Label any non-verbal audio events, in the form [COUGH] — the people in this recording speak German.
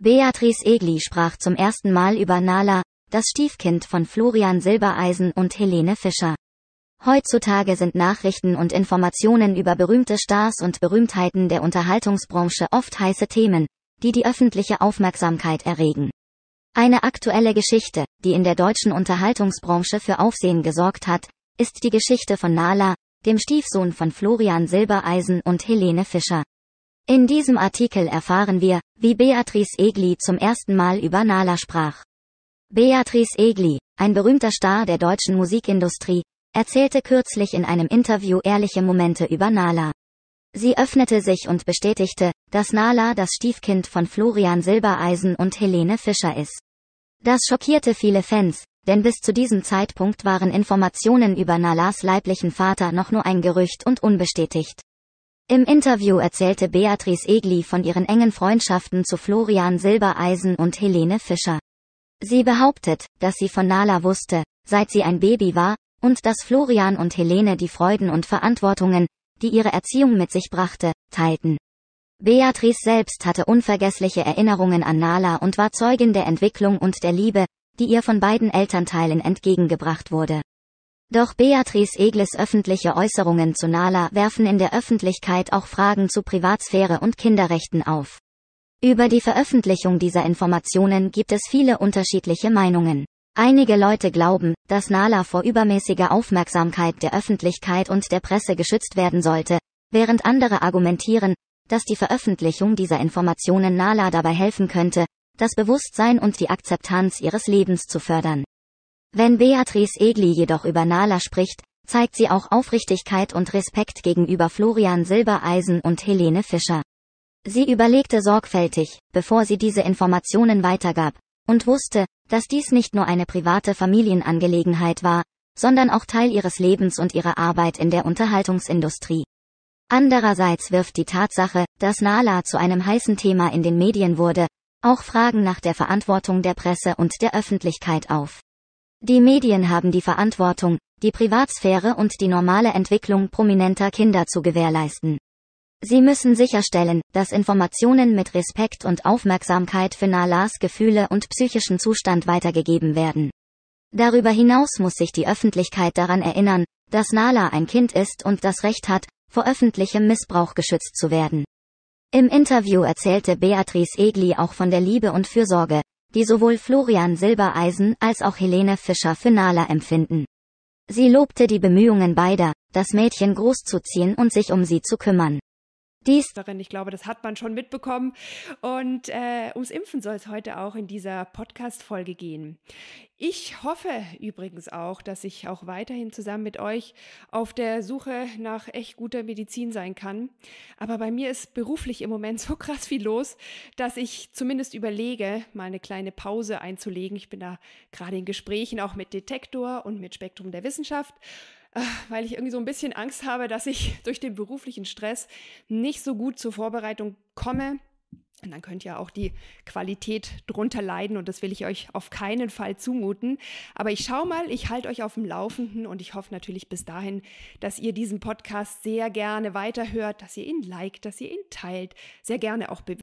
Beatrice Egli sprach zum ersten Mal über Nala, das Stiefkind von Florian Silbereisen und Helene Fischer. Heutzutage sind Nachrichten und Informationen über berühmte Stars und Berühmtheiten der Unterhaltungsbranche oft heiße Themen, die die öffentliche Aufmerksamkeit erregen. Eine aktuelle Geschichte, die in der deutschen Unterhaltungsbranche für Aufsehen gesorgt hat, ist die Geschichte von Nala, dem Stiefsohn von Florian Silbereisen und Helene Fischer. In diesem Artikel erfahren wir, wie Beatrice Egli zum ersten Mal über Nala sprach. Beatrice Egli, ein berühmter Star der deutschen Musikindustrie, erzählte kürzlich in einem Interview ehrliche Momente über Nala. Sie öffnete sich und bestätigte, dass Nala das Stiefkind von Florian Silbereisen und Helene Fischer ist. Das schockierte viele Fans, denn bis zu diesem Zeitpunkt waren Informationen über Nalas leiblichen Vater noch nur ein Gerücht und unbestätigt. Im Interview erzählte Beatrice Egli von ihren engen Freundschaften zu Florian Silbereisen und Helene Fischer. Sie behauptet, dass sie von Nala wusste, seit sie ein Baby war, und dass Florian und Helene die Freuden und Verantwortungen, die ihre Erziehung mit sich brachte, teilten. Beatrice selbst hatte unvergessliche Erinnerungen an Nala und war Zeugin der Entwicklung und der Liebe, die ihr von beiden Elternteilen entgegengebracht wurde. Doch Beatrice Egles öffentliche Äußerungen zu Nala werfen in der Öffentlichkeit auch Fragen zu Privatsphäre und Kinderrechten auf. Über die Veröffentlichung dieser Informationen gibt es viele unterschiedliche Meinungen. Einige Leute glauben, dass Nala vor übermäßiger Aufmerksamkeit der Öffentlichkeit und der Presse geschützt werden sollte, während andere argumentieren, dass die Veröffentlichung dieser Informationen Nala dabei helfen könnte, das Bewusstsein und die Akzeptanz ihres Lebens zu fördern. Wenn Beatrice Egli jedoch über Nala spricht, zeigt sie auch Aufrichtigkeit und Respekt gegenüber Florian Silbereisen und Helene Fischer. Sie überlegte sorgfältig, bevor sie diese Informationen weitergab, und wusste, dass dies nicht nur eine private Familienangelegenheit war, sondern auch Teil ihres Lebens und ihrer Arbeit in der Unterhaltungsindustrie. Andererseits wirft die Tatsache, dass Nala zu einem heißen Thema in den Medien wurde, auch Fragen nach der Verantwortung der Presse und der Öffentlichkeit auf. Die Medien haben die Verantwortung, die Privatsphäre und die normale Entwicklung prominenter Kinder zu gewährleisten. Sie müssen sicherstellen, dass Informationen mit Respekt und Aufmerksamkeit für Nalas Gefühle und psychischen Zustand weitergegeben werden. Darüber hinaus muss sich die Öffentlichkeit daran erinnern, dass Nala ein Kind ist und das Recht hat, vor öffentlichem Missbrauch geschützt zu werden. Im Interview erzählte Beatrice Egli auch von der Liebe und Fürsorge, die sowohl Florian Silbereisen als auch Helene Fischer für Nala empfinden. Sie lobte die Bemühungen beider, das Mädchen großzuziehen und sich um sie zu kümmern. Dies. Ich glaube, das hat man schon mitbekommen. Und äh, ums Impfen soll es heute auch in dieser Podcast-Folge gehen. Ich hoffe übrigens auch, dass ich auch weiterhin zusammen mit euch auf der Suche nach echt guter Medizin sein kann. Aber bei mir ist beruflich im Moment so krass viel los, dass ich zumindest überlege, mal eine kleine Pause einzulegen. Ich bin da gerade in Gesprächen auch mit Detektor und mit Spektrum der Wissenschaft. Äh, weil ich irgendwie so ein bisschen Angst habe, dass ich [LAUGHS] durch den beruflichen Stress nicht so gut zur Vorbereitung komme. Und dann könnt ihr auch die Qualität drunter leiden und das will ich euch auf keinen Fall zumuten. Aber ich schaue mal, ich halte euch auf dem Laufenden und ich hoffe natürlich bis dahin, dass ihr diesen Podcast sehr gerne weiterhört, dass ihr ihn liked, dass ihr ihn teilt, sehr gerne auch bewertet